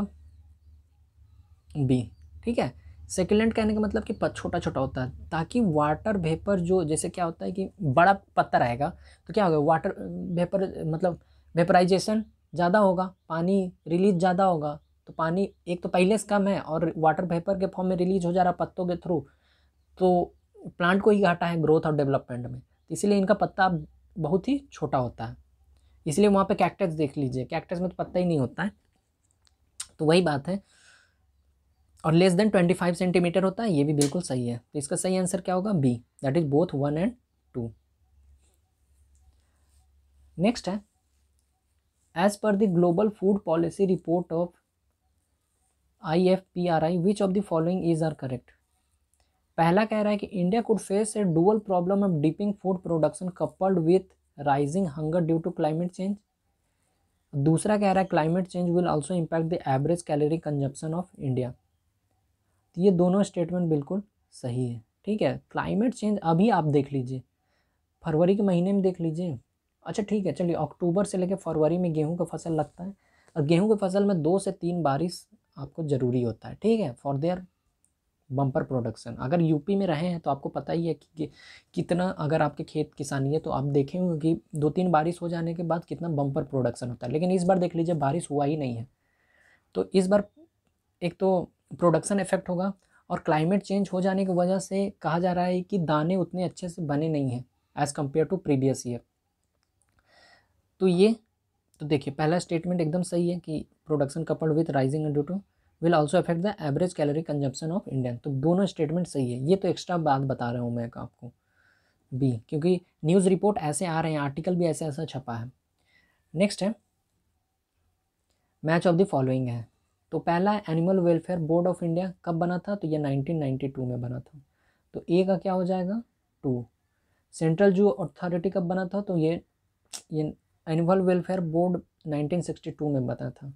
B ठीक है succulent कहने का मतलब कि छोटा छोटा होता है ताकि वाटर वेपर जो जैसे क्या होता है कि बड़ा पत्ता रहेगा तो क्या होगा वाटर वेपर मतलब वेपराइजेशन ज़्यादा होगा पानी रिलीज ज़्यादा होगा तो पानी एक तो पहले से कम है और वाटर वेपर के फॉर्म में रिलीज हो जा रहा पत्तों के थ्रू तो प्लांट को ही घाटा है ग्रोथ और डेवलपमेंट में इसीलिए इनका पत्ता बहुत ही छोटा होता है इसलिए वहाँ पे कैक्टस देख लीजिए कैक्टस में तो पत्ता ही नहीं होता है तो वही बात है और less than twenty five centimetre होता है ये भी बिल्कुल सही है तो इसका सही आंसर क्या होगा B that is both one and two next है एज पर the global food policy report of I F P R I which of the following is are correct पहला कह रहा है कि India could face a dual problem of dipping food production coupled with rising hunger due to climate change दूसरा कह रहा है climate change will also impact the average calorie consumption of India ये दोनों स्टेटमेंट बिल्कुल सही है ठीक है क्लाइमेट चेंज अभी आप देख लीजिए फरवरी के महीने में देख लीजिए अच्छा ठीक है चलिए अक्टूबर से लेकर फरवरी में गेहूं का फसल लगता है और गेहूं की फसल में दो से तीन बारिश आपको ज़रूरी होता है ठीक है फॉर देयर बम्पर प्रोडक्शन अगर यूपी में रहे हैं तो आपको पता ही है कि कितना अगर आपके खेत किसानी है तो आप देखेंगे कि दो तीन बारिश हो जाने के बाद कितना बम्पर प्रोडक्शन होता है लेकिन इस बार देख लीजिए बारिश हुआ ही नहीं है तो इस बार एक तो प्रोडक्शन इफेक्ट होगा और क्लाइमेट चेंज हो जाने की वजह से कहा जा रहा है कि दाने उतने अच्छे से बने नहीं हैं as compare to previous year तो ये तो देखिए पहला स्टेटमेंट एकदम सही है कि production coupled with rising due to will also affect the average calorie consumption of Indian तो दोनों स्टेटमेंट सही है ये तो एक्स्ट्रा बात बता रहा हूँ मैं आपको बी क्योंकि न्यूज़ रिपोर्ट ऐसे आ रहे हैं आर्टिकल भी ऐसे ऐसा छपा है नेक्स्ट है मैच ऑफ द फॉलोइंग है तो पहला animal welfare board of India कब बना था तो ये 1992 में बना था तो ए का क्या हो जाएगा टू सेंट्रल जू अथॉरिटी कब बना था तो ये ये एनिमल वेलफेयर बोर्ड 1962 में बना था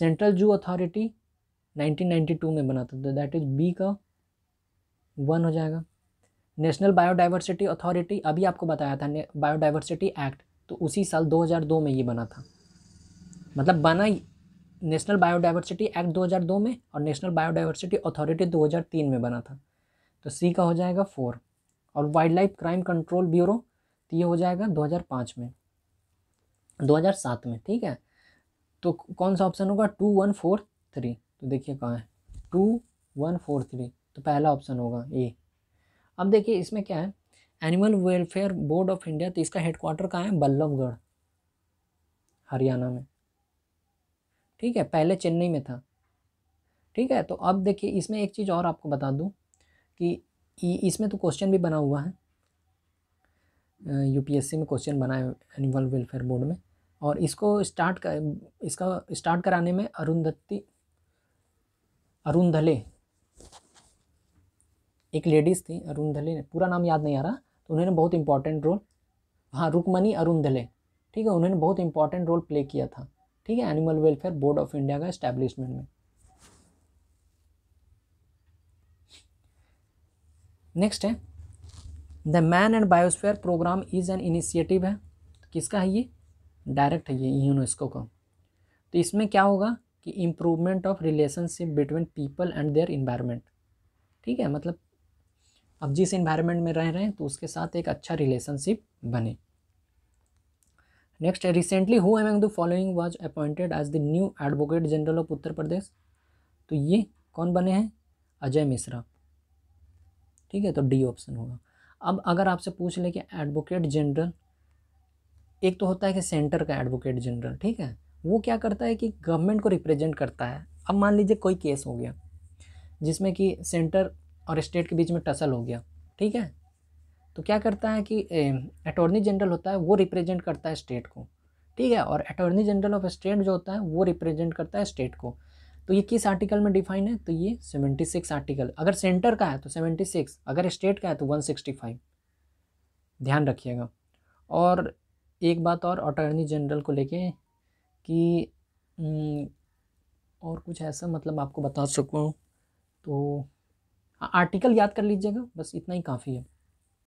सेंट्रल जू अथॉरिटी 1992 में बना था तो दैट इज़ बी का वन हो जाएगा नेशनल बायोडाइवर्सिटी अथॉरिटी अभी आपको बताया था बायोडाइवर्सिटी एक्ट तो उसी साल 2002 में ये बना था मतलब बना नेशनल बायोडाइवर्सिटी एक्ट 2002 में और नेशनल बायोडाइवर्सिटी अथॉरिटी 2003 में बना था तो सी का हो जाएगा फोर और wildlife crime control bureau तो ये हो जाएगा 2005 में 2007 में ठीक है तो कौन सा ऑप्शन होगा टू वन फोर थ्री तो देखिए कहाँ है टू वन फोर थ्री तो पहला ऑप्शन होगा ए अब देखिए इसमें क्या है animal welfare board of India तो इसका हेडक्वार्टर कहाँ है बल्लभगढ़ हरियाणा में ठीक है पहले चेन्नई में था ठीक है तो अब देखिए इसमें एक चीज़ और आपको बता दूं कि इसमें तो क्वेश्चन भी बना हुआ है यूपीएससी में क्वेश्चन बना है एनिमल वेलफेयर बोर्ड में और इसको स्टार्ट कर इसका स्टार्ट कराने में अरुंधति अरुंधले एक लेडीज़ थी अरुंधले ने पूरा नाम याद नहीं आ रहा तो उन्होंने बहुत इंपॉर्टेंट रोल हाँ अरुण अरुंधले ठीक है उन्होंने बहुत इंपॉर्टेंट रोल प्ले किया था ठीक है animal welfare board of India का इस्टेब्लिशमेंट में नेक्स्ट है the man and biosphere programme is an initiative है किसका है ये डायरेक्ट है ये यूनेस्को का तो इसमें क्या होगा कि improvement of relationship between people and their environment ठीक है मतलब अब जिस इन्वायरमेंट में रह रहे हैं तो उसके साथ एक अच्छा रिलेशनशिप बने next recently who among the following was appointed as the new advocate general of Uttar Pradesh तो ये कौन बने हैं अजय मिश्रा ठीक है तो डी ऑप्शन होगा अब अगर आपसे पूछ ले कि एडवोकेट जनरल एक तो होता है कि सेंटर का एडवोकेट जनरल ठीक है वो क्या करता है कि गवर्नमेंट को रिप्रेजेंट करता है अब मान लीजिए कोई केस हो गया जिसमें कि सेंटर और स्टेट के बीच में टसल हो गया ठीक है तो क्या करता है कि अटॉर्नी जनरल होता है वो रिप्रेजेंट करता है स्टेट को ठीक है और अटॉर्नी जनरल ऑफ स्टेट जो होता है वो रिप्रेजेंट करता है स्टेट को तो ये किस आर्टिकल में डिफाइन है तो ये सेवेंटी सिक्स आर्टिकल अगर सेंटर का है तो सेवेंटी सिक्स अगर स्टेट का है तो वन सिक्सटी फाइव ध्यान रखिएगा और एक बात और अटॉर्नी जनरल को लेके कि और कुछ ऐसा मतलब आपको बता सकूँ तो आर्टिकल याद कर लीजिएगा बस इतना ही काफ़ी है